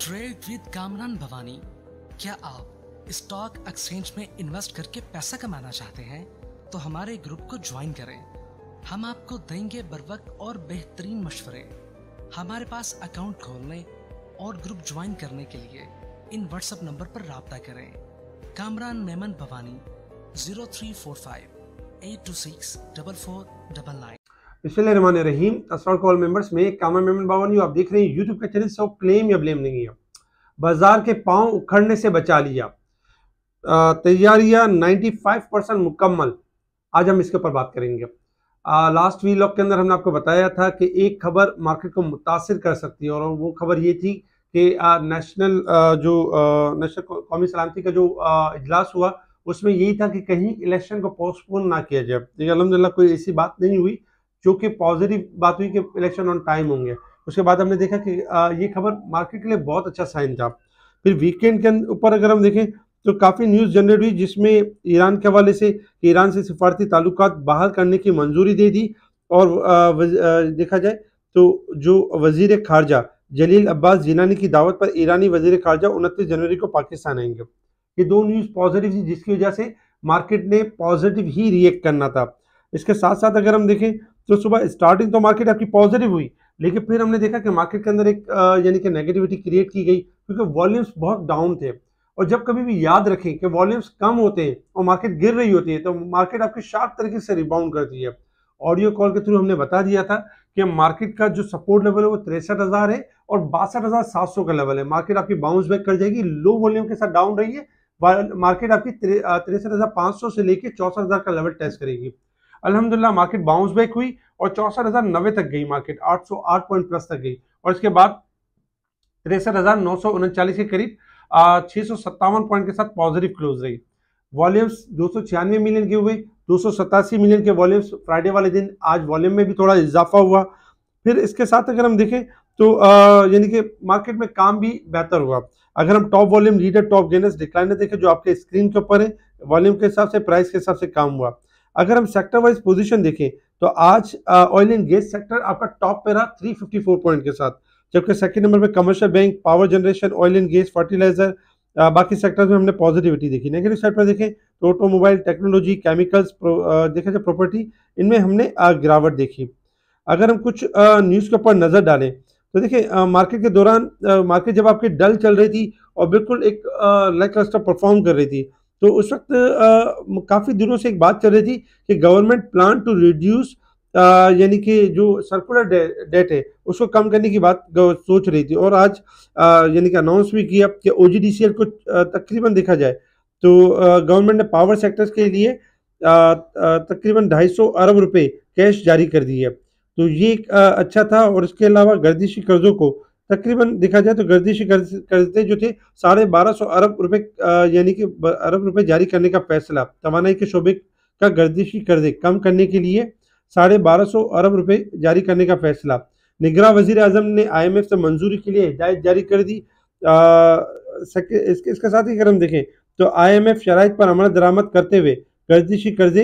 trade with Kamran Bhavani क्या आप stock exchange में इन्वेस्ट करके पैसा कमाना चाहते हैं तो हमारे ग्रुप को ज्वाइन करें हम आपको देंगे बर और बेहतरीन मशवरे हमारे पास अकाउंट खोलने और ग्रुप ज्वाइन करने के लिए इन व्हाट्सएप नंबर पर रबता करें Kamran Memon Bhawani zero three four five eight two six double four double nine बिस्मिल्लाम रहीम कॉल मेंबर्स में कामा मेमन बाबा आप देख रहे हैं यूट्यूब का चैनल सौ क्लेम या ब्लेम नहीं है बाजार के पांव उखड़ने से बचा लिया तैयारियां 95 परसेंट मुकम्मल आज हम इसके ऊपर बात करेंगे आ, लास्ट वी लॉक के अंदर हमने आपको बताया था कि एक खबर मार्केट को मुतासर कर सकती है और वो खबर ये थी कि आ, नेशनल आ, जो नेशनल कौमी सलामती का जो इजलास हुआ उसमें यही था कि कहीं इलेक्शन को पोस्टपोन ना किया जाए लेकिन अलहमदिल्ला कोई ऐसी बात नहीं हुई जो कि पॉजिटिव बात हुई कि इलेक्शन ऑन टाइम होंगे उसके बाद हमने देखा कि ये खबर मार्केट के लिए बहुत अच्छा साइन था फिर वीकेंड के अं-, ऊपर अगर हम देखें तो काफ़ी न्यूज़ जनरेट हुई जिसमें ईरान के हवाले से ईरान से सिफारती ताल्लुक बहाल करने की मंजूरी दे दी और देखा जाए तो जो वजीर खारजा जलील अब्बास जीनानी की दावत पर ईरानी वजीर खारजा उनतीस जनवरी को पाकिस्तान आएंगे ये दो न्यूज़ पॉजिटिव थी जिसकी वजह से मार्केट ने पॉजिटिव ही रिएक्ट करना था इसके साथ साथ अगर हम देखें जो सुबह स्टार्टिंग तो मार्केट आपकी पॉजिटिव हुई लेकिन फिर हमने देखा कि मार्केट के अंदर एक यानी कि नेगेटिविटी क्रिएट की गई क्योंकि वॉल्यूम्स बहुत डाउन थे और जब कभी भी याद रखें कि वॉल्यूम्स कम होते हैं और मार्केट गिर रही होती है तो मार्केट आपकी शार्प तरीके से रिबाउंड करती है ऑडियो कॉल के थ्रू हमने बता दिया था कि मार्केट का जो सपोर्ट लेवल है वो तिरसठ हज़ार है और बासठ हज़ार सात सौ का लेवल है मार्केट आपकी बाउंस बैक कर जाएगी लो वॉल्यूम के साथ डाउन रही है मार्केट आपकी तिरसठ हज़ार पाँच सौ से लेकर चौसठ हज़ार का लेवल टेस्ट करेगी अलहमदिल्ला मार्केट बाउंस बैक हुई और चौसठ हज़ार नब्बे तक गई मार्केट आठ सौ आठ पॉइंट प्लस तक गई और इसके बाद तिरसठ हज़ार नौ सौ उनचालीस के करीब छह सौ सत्तावन पॉइंट के साथ पॉजिटिव क्लोज रही वॉल्यूम्स दो सौ छियानवे मिलियन के हुए दो सौ सतासी मिलियन के वॉल्यूम्स फ्राइडे वाले दिन आज वॉल्यूम में भी थोड़ा इजाफा हुआ फिर इसके साथ अगर हम देखें तो यानी कि मार्केट में काम भी बेहतर हुआ अगर हम top volume leader top gainers decliner देखें जो आपके स्क्रीन के ऊपर है वॉल्यूम के हिसाब से प्राइस के हिसाब से काम हुआ अगर हम सेक्टर वाइज पोजीशन देखें तो आज ऑयल एंड गैस सेक्टर आपका टॉप पे रहा 354 पॉइंट के साथ जबकि सेकंड नंबर पे commercial bank power generation oil and gas fertiliser बाकी सेक्टर्स में हमने पॉजिटिविटी देखी नेगेटिव साइड पर देखें तो ऑटोमोबाइल टेक्नोलॉजी केमिकल्स देखा जाए प्रॉपर्टी इनमें हमने गिरावट देखी अगर हम कुछ न्यूज़ के ऊपर नज़र डालें तो देखिए मार्केट के दौरान मार्केट जब आपकी डल चल रही थी और बिल्कुल एक लाइक क्लस्टर परफॉर्म कर रही थी तो उस वक्त काफ़ी दिनों से एक बात चल रही थी कि गवर्नमेंट प्लान टू रिड्यूस यानी कि जो सर्कुलर डेट है उसको कम करने की बात सोच रही थी और आज यानी कि अनाउंस भी किया कि ओ को तकरीबन देखा जाए तो गवर्नमेंट ने पावर सेक्टर्स के लिए तकरीबन 250 अरब रुपए कैश जारी कर दिए है तो ये एक अच्छा था और इसके अलावा गर्दिशी कर्जों को तकरीबन देखा जाए तो गर्दिश कर्जे जो थे साढ़े बारह सौ अरब रुपए यानी कि अरब रुपए जारी करने का फैसला तोानाई के शोबे का गर्दिशी कर्जे कम करने के लिए साढ़े बारह सौ अरब रुपए जारी करने का फैसला निगरा वजी अजम ने आई एम एफ से मंजूरी के लिए हिदायत जारी कर दी आ, इसके इसके साथ ही अगर हम देखें तो आई एम एफ शराइ पर अमल दरामद करते हुए गर्दिशी कर्जे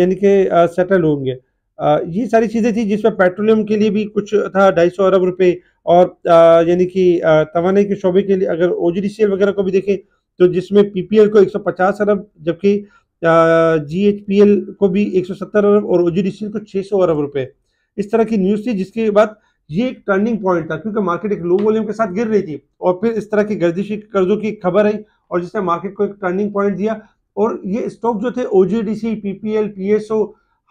यानी कि सेटल होंगे आ, ये सारी चीज़ें थी जिसमें पेट्रोलियम के लिए भी कुछ था ढाई सौ अरब रुपये और यानी कि तोानाई के शोबे के लिए अगर ओ वगैरह को भी देखें तो जिसमें पी को एक अरब जबकि जी को भी सत्तर अरब और ओ को सौ अरब रुपए इस तरह की न्यूज़ थी जिसके बाद ये एक टर्निंग पॉइंट था क्योंकि मार्केट एक लो वॉल्यूम के साथ गिर रही थी और फिर इस तरह की गर्दिशी कर्जों की खबर आई और जिसने मार्केट को एक टर्निंग पॉइंट दिया और ये स्टॉक जो थे O G D C P P L P S O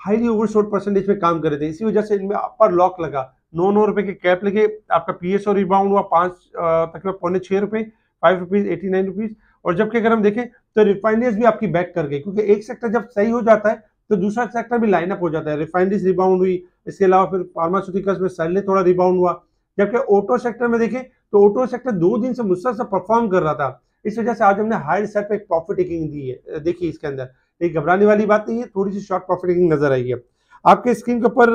highly over overshot percentage में काम कर रहे थे इसी वजह से इनमें अपर लॉक लगा नौ नौ रुपए के कैप लेके आपका एस और रिबाउंड हुआ पाँच तकरीबन पौने छह रुपए five rupees eighty nine rupees और जबकि अगर हम देखें तो रिफाइनरीज भी आपकी बैक कर गई क्योंकि एक सेक्टर जब सही हो जाता है तो दूसरा सेक्टर भी लाइनअप हो जाता है रिफाइनरीज रिबाउंड हुई इसके अलावा फिर फार्मास्यूटिकल्स में सैलरी थोड़ा रिबाउंड हुआ जबकि ऑटो सेक्टर में देखें तो ऑटो सेक्टर दो दिन से मुस्तर परफॉर्म कर रहा था इस वजह से आज हमने हायर सेट पर एक प्रॉफिट टेकिंग दी है देखिए इसके अंदर एक घबराने वाली बात नहीं है थोड़ी सी शॉर्ट प्रॉफिट टेकिंग नजर आई है आपके स्क्रीन के ऊपर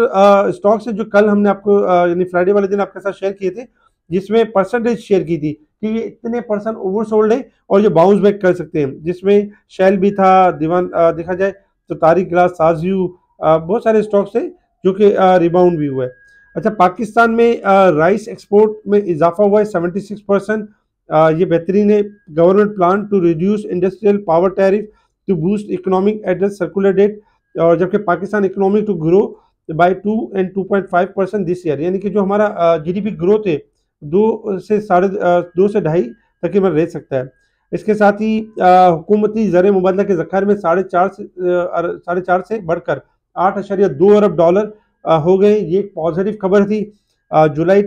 स्टॉक्स है जो कल हमने आपको यानी फ्राइडे वाले दिन आपके साथ शेयर किए थे जिसमें परसेंटेज शेयर की थी कि ये इतने परसेंट ओवरसोल्ड है और ये बाउंस बैक कर सकते हैं जिसमें शेल भी था दीवान देखा जाए तो तारिक ग्लास साजू बहुत सारे स्टॉक्स हैं जो कि रिबाउंड भी हुआ है अच्छा पाकिस्तान में राइस एक्सपोर्ट में इजाफा हुआ है सेवेंटी सिक्स परसेंट ये बेहतरीन है government plan to reduce industrial power tariff to boost economic at circular debt और जबकि Pakistan economy to grow by two and two point five percent this year यानी कि जो हमारा जी डी पी ग्रोथ है दो से साढ़े दो से ढाई तकरीबन रह सकता है इसके साथ ही हुकूमती ज़र मुबादला के जखायर में साढ़े चार से साढ़े चार से बढ़कर आठ अशरिया दो अरब डॉलर हो गए ये एक पॉजिटिव खबर थी जुलाई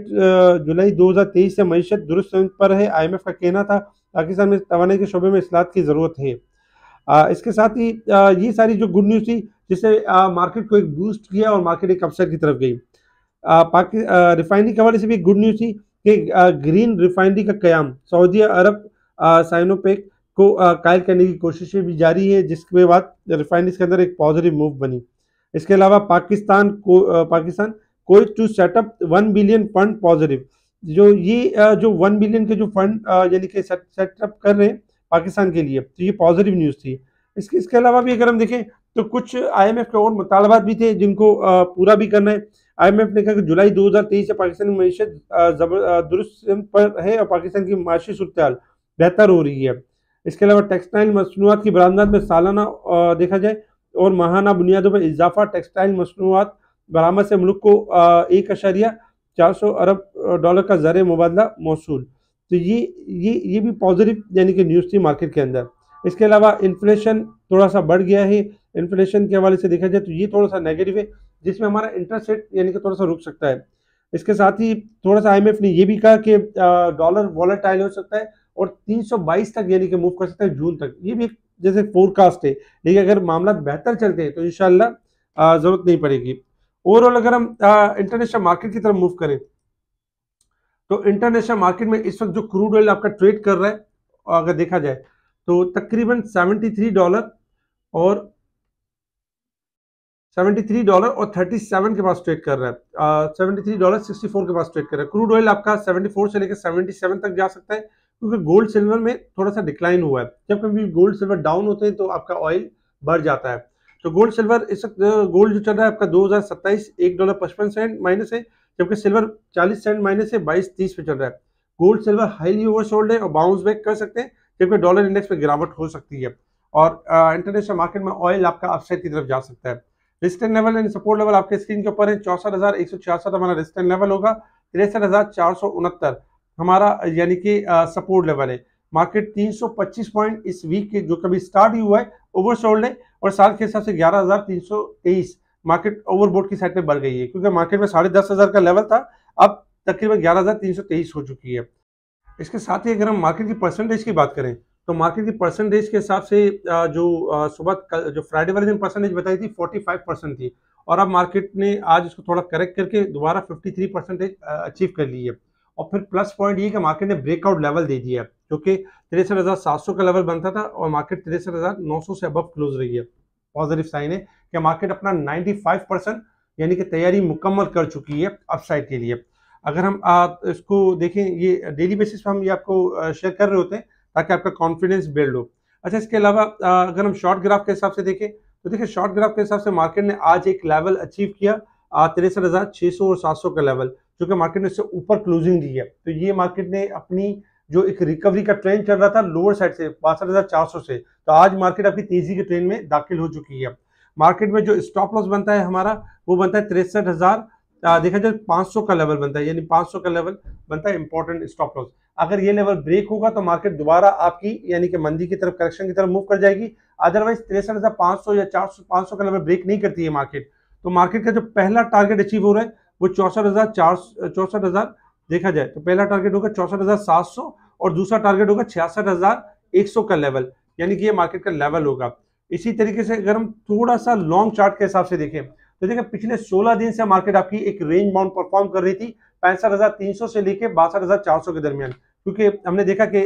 जुलाई 2023 से मीशत दुरुस्त पर है आईएमएफ का कहना था पाकिस्तान में तोानाई के शोबे में असलात की ज़रूरत है इसके साथ ही ये सारी जो गुड न्यूज़ थी जिसने मार्केट को एक बूस्ट किया और मार्केट एक अपसाइड की तरफ गई रिफाइनरी के हवाले से भी गुड न्यूज़ थी कि ग्रीन रिफाइनरी का क्याम सऊदी अरब साइनोपेक को कायल करने की कोशिशें भी जारी है जिसके बाद रिफाइनरीज के अंदर एक पॉजिटिव मूव बनी इसके अलावा पाकिस्तान को पाकिस्तान कोई to set up one billion fund positive जो ये जो वन बिलियन के जो फंड यानी कि सेटअप कर रहे हैं पाकिस्तान के लिए तो ये पॉजिटिव न्यूज़ थी इसके इसके अलावा भी अगर हम देखें तो कुछ आईएमएफ के और मुतालबात भी थे जिनको पूरा भी करना है आईएमएफ ने कहा कि जुलाई 2023 से पाकिस्तान की मीशत दुरुस्त पर है और पाकिस्तान की माशी सूरत बेहतर हो रही है इसके अलावा टेक्सटाइल मसनूआत की बरामदात में सालाना देखा जाए और माहाना बुनियादों पर इजाफा टेक्सटाइल मसनूआत बरामद से मुल्क को एक अशरिया चार सौ अरब डॉलर का ज़र मुबादला मौसू तो ये ये ये भी पॉजिटिव यानी कि न्यूज़ थी मार्केट के अंदर इसके अलावा इन्फ्लेशन थोड़ा सा बढ़ गया है इन्फ्लेशन के हवाले से देखा जाए तो ये थोड़ा सा नेगेटिव है जिसमें हमारा इंटरेस्ट रेट यानी कि थोड़ा सा रुक सकता है इसके साथ ही थोड़ा सा आईएमएफ ने ये भी कहा कि डॉलर वॉलेटाइल हो सकता है और 322 तक यानी कि मूव कर सकता है जून तक ये भी एक जैसे फोरकास्ट है लेकिन अगर मामला बेहतर चलते हैं तो इन ज़रूरत नहीं पड़ेगी ओवरऑल अगर हम इंटरनेशनल मार्केट की तरफ मूव करें तो इंटरनेशनल मार्केट में इस वक्त जो क्रूड ऑयल आपका ट्रेड कर रहा है और अगर देखा जाए तो तकरीबन 73 डॉलर और 73 डॉलर और 37 के पास ट्रेड कर रहा है सेवेंटी थ्री डॉलर सिक्सटी के पास ट्रेड कर रहा है क्रूड ऑयल आपका 74 से लेकर 77 तक जा सकता है क्योंकि गोल्ड सिल्वर में थोड़ा सा डिक्लाइन हुआ है जब कभी गोल्ड सिल्वर डाउन होते हैं तो आपका ऑयल बढ़ जाता है तो गोल्ड सिल्वर इस वक्त गोल्ड जो चल रहा है आपका दो हज़ार सत्ताईस एक डॉलर पचपन सेंट माइनस है जबकि सिल्वर 40 सेंट माइनस से 22 30 पे चल रहा है गोल्ड सिल्वर हाईली ओवरसोल्ड है और बाउंस बैक कर सकते हैं जबकि डॉलर इंडेक्स में गिरावट हो सकती है और इंटरनेशनल मार्केट में ऑयल आपका अपसाइड की तरफ जा सकता है resistance level and support level आपके स्क्रीन के ऊपर है चौसठ हज़ार एक सौ छियासठ हमारा रिस्टेंट लेवल होगा तिरसठ हज़ार चार सौ उनहत्तर हमारा यानी कि सपोर्ट लेवल है मार्केट 325 पॉइंट इस वीक के जो कभी स्टार्ट ही हुआ है ओवरसोल्ड है और साल के हिसाब से ग्यारह हज़ार तीन सौ तेईस मार्केट ओवरबोर्ड की साइड पे बढ़ गई है क्योंकि मार्केट में साढ़े दस हज़ार का लेवल था अब तकरीबन ग्यारह हज़ार तीन सौ तेईस हो चुकी है इसके साथ ही अगर हम मार्केट की परसेंटेज की बात करें तो मार्केट की परसेंटेज के हिसाब से जो सुबह जो फ्राइडे वाले दिन परसेंटेज बताई थी फोर्टी फाइव परसेंट थी और अब मार्केट ने आज उसको थोड़ा करेक्ट करके दोबारा फिफ्टी थ्री परसेंटेज अचीव कर ली है और फिर प्लस पॉइंट ये कि मार्केट ने ब्रेकआउट लेवल दे दिया है जो कि तिरसठ का लेवल बनता था और मार्केट तिरसठ हज़ार नौ सौ से अबव क्लोज रही है पॉजिटिव साइन है कि मार्केट अपना 95 परसेंट यानी कि तैयारी मुकम्मल कर चुकी है अपसाइड के लिए अगर हम आ, इसको देखें ये डेली बेसिस पर हम ये आपको शेयर कर रहे होते हैं ताकि आपका कॉन्फिडेंस बिल्ड हो अच्छा इसके अलावा अगर हम शॉर्ट ग्राफ के हिसाब से देखें तो देखिए शॉर्ट ग्राफ के हिसाब से मार्केट ने आज एक लेवल अचीव किया तिरसठ हज़ार छह सौ और सात सौ का लेवल जो कि मार्केट ने इससे ऊपर क्लोजिंग दी है तो ये मार्केट ने अपनी जो एक रिकवरी का ट्रेंड चल रहा था लोअर साइड से बासठ हज़ार चार सौ से तो आज मार्केट अभी तेज़ी के ट्रेंड में दाखिल हो चुकी है मार्केट में जो स्टॉप लॉस बनता है हमारा वो बनता है तिरसठ हज़ार देखा जाए तो पांच सौ का लेवल बनता है यानी पाँच सौ का लेवल बनता है इंपॉर्टेंट स्टॉप लॉस अगर ये लेवल ब्रेक होगा तो मार्केट दोबारा आपकी यानी कि मंदी की तरफ करेक्शन की तरफ मूव कर जाएगी अदरवाइज तिरसठ हज़ार पांच सौ या चार सौ सौ का लेवल ब्रेक नहीं करती है मार्केट तो मार्केट का जो पहला टारगेट अचीव हो रहा है वो चौसठ हज़ार चार चौसठ हज़ार देखा जाए तो पहला टारगेट होगा चौसठ हज़ार सात सौ और दूसरा टारगेट होगा छियासठ हज़ार एक सौ का लेवल यानी कि ये मार्केट का लेवल होगा इसी तरीके से अगर हम थोड़ा सा लॉन्ग चार्ट के हिसाब से देखें तो देखिए पिछले 16 दिन से मार्केट आपकी एक रेंज बाउंड परफॉर्म कर रही थी पैंसठ हजार तीन सौ से लेके बासठ हजार चार सौ के दरमियान क्योंकि हमने देखा कि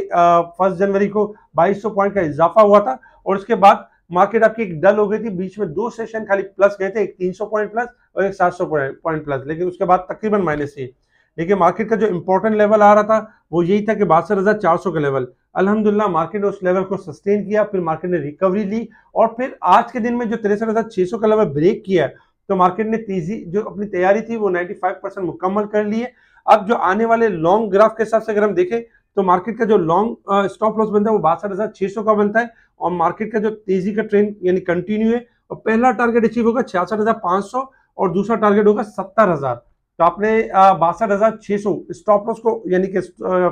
फर्स्ट जनवरी को 2200 पॉइंट का इजाफा हुआ था और उसके बाद मार्केट आपकी एक डल हो गई थी बीच में दो सेशन खाली प्लस गए थे एक 300 पॉइंट प्लस और एक 700 पॉइंट प्लस लेकिन उसके बाद तकरीबन माइनस थी देखिए मार्केट का जो इंपॉर्टेंट लेवल आ रहा था वो यही था कि बासठ हज़ार चार सौ का लेवल अलहमदुल्ला मार्केट ने उस लेवल को सस्टेन किया फिर मार्केट ने रिकवरी ली और फिर आज के दिन में जो तिरसठ हज़ार छह सौ का लेवल ब्रेक किया है तो मार्केट ने तेजी जो अपनी तैयारी थी वो फाइव परसेंट मुकम्मल कर ली है अब जो आने वाले लॉन्ग ग्राफ के हिसाब से अगर हम देखें तो मार्केट का जो लॉन्ग स्टॉप लॉस बनता है वो बासठ हज़ार छह सौ का बनता है और मार्केट का जो तेजी का ट्रेंड यानी कंटिन्यू है और पहला टारगेट अचीव होगा छियासठ हज़ार पांच सौ और दूसरा टारगेट होगा सत्तर हज़ार तो आपने बासठ हजार छह सौ स्टॉप लॉस को यानी कि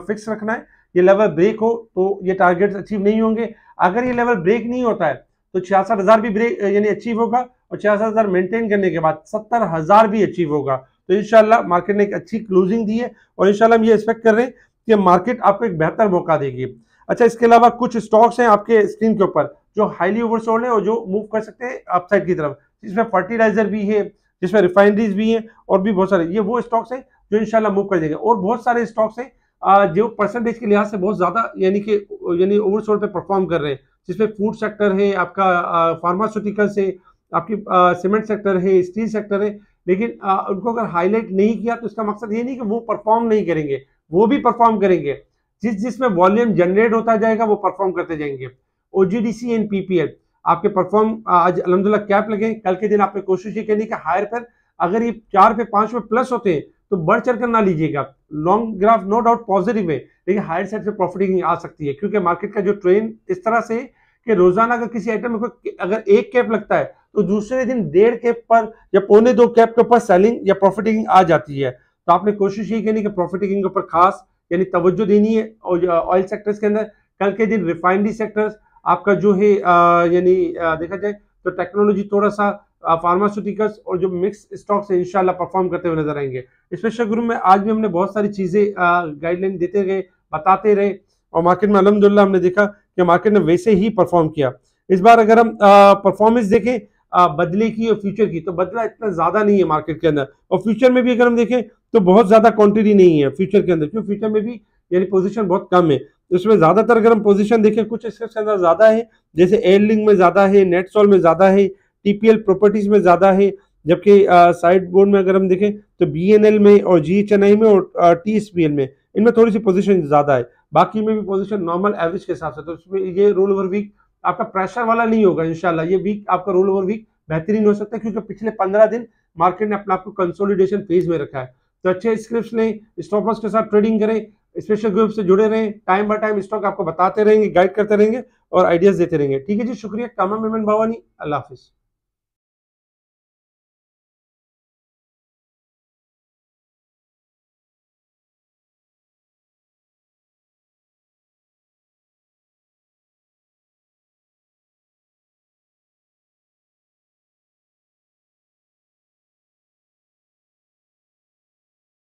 फिक्स रखना है ये लेवल ब्रेक हो तो ये टारगेट अचीव नहीं होंगे अगर ये लेवल ब्रेक नहीं होता है तो छियासठ हजार भी ब्रेक यानी अचीव होगा और छियासठ हजार मेंटेन करने के बाद सत्तर हजार भी अचीव होगा तो इनशाला मार्केट ने एक अच्छी क्लोजिंग दी है और इनशाला हम ये एक्सपेक्ट कर रहे हैं कि मार्केट आपको एक बेहतर मौका देगी अच्छा इसके अलावा कुछ स्टॉक्स हैं आपके स्क्रीन के ऊपर जो हाईली ओवरसोल्ड है और जो मूव कर सकते हैं अपसाइड की तरफ इसमें फर्टिलाइजर भी है जिसमें रिफाइनरीज भी हैं और भी बहुत सारे ये वो स्टॉक्स हैं जो इनशाला मूव कर जाएंगे और बहुत सारे स्टॉक्स हैं जो परसेंटेज के लिहाज से बहुत ज़्यादा यानी कि यानी ओवरसोल्ड पे परफॉर्म कर रहे हैं जिसमें फूड सेक्टर है आपका फार्मास्यूटिकल्स है आपकी सीमेंट सेक्टर है स्टील सेक्टर है लेकिन आ, उनको अगर हाईलाइट नहीं किया तो इसका मकसद ये नहीं कि वो परफॉर्म नहीं करेंगे वो भी परफॉर्म करेंगे जिस जिसमें वॉल्यूम जनरेट होता जाएगा वो परफॉर्म करते जाएंगे O G D C and P P L आपके परफॉर्म आज अलहमदिल्ला कैप लगे कल के दिन आपने कोशिश ये करनी कि हायर पर अगर ये चार पे पांच पे प्लस होते हैं तो बढ़ चढ़ कर ना लीजिएगा long graph no doubt positive है लेकिन हायर साइड से प्रॉफिटिंग आ सकती है क्योंकि मार्केट का जो ट्रेन इस तरह से कि रोजाना अगर किसी आइटम में अगर एक कैप लगता है तो दूसरे दिन डेढ़ कैप पर या पौने दो कैप के ऊपर सेलिंग या प्रॉफिटिंग आ जाती है तो आपने कोशिश ये करनी कि प्रॉफिटिंग के ऊपर खास यानी तवज्जो देनी है ऑयल सेक्टर्स के अंदर कल के दिन रिफाइनरी सेक्टर्स आपका जो है यानी देखा जाए तो टेक्नोलॉजी थोड़ा सा फार्मास्यूटिकल्स और जो मिक्स स्टॉक्स है इनशाला परफॉर्म करते हुए नजर आएंगे स्पेशल ग्रुप में आज भी हमने बहुत सारी चीज़ें गाइडलाइन देते गए बताते रहे और मार्केट में अलहमदुल्ला हमने देखा कि मार्केट ने वैसे ही परफॉर्म किया इस बार अगर हम परफॉर्मेंस देखें बदले की और फ्यूचर की तो बदला इतना ज़्यादा नहीं है मार्केट के अंदर और फ्यूचर में भी अगर हम देखें तो बहुत ज़्यादा क्वांटिटी नहीं है फ्यूचर के अंदर क्यों फ्यूचर में भी यानी पोजीशन बहुत कम है उसमें ज़्यादातर अगर हम पोजिशन देखें कुछ के अंदर ज़्यादा है जैसे एयरलिंग में ज़्यादा है नेट सॉल में ज़्यादा है टीपीएल प्रॉपर्टीज़ में ज़्यादा है जबकि साइड बोर्ड में अगर हम देखें तो बीएनएल में और जी में और एल में इनमें थोड़ी सी पोजिशन ज़्यादा है बाकी में भी पोजिशन नॉर्मल एवरेज के हिसाब से तो उसमें ये रोल ओवर वीक आपका प्रेशर वाला नहीं होगा इनशाला ये वीक आपका रोल ओवर वीक बेहतरीन हो सकता है क्योंकि पिछले पंद्रह दिन मार्केट ने अपने आपको कंसोलिडेशन फेज में रखा है तो अच्छे स्क्रिप्ट लें स्टॉपर्स के साथ ट्रेडिंग करें स्पेशल ग्रुप से जुड़े रहें टाइम बाय टाइम स्टॉक आपको बताते रहेंगे गाइड करते रहेंगे और आइडियाज देते रहेंगे ठीक है जी शुक्रिया कामा मेमन भावानी अल्लाह हाफिज़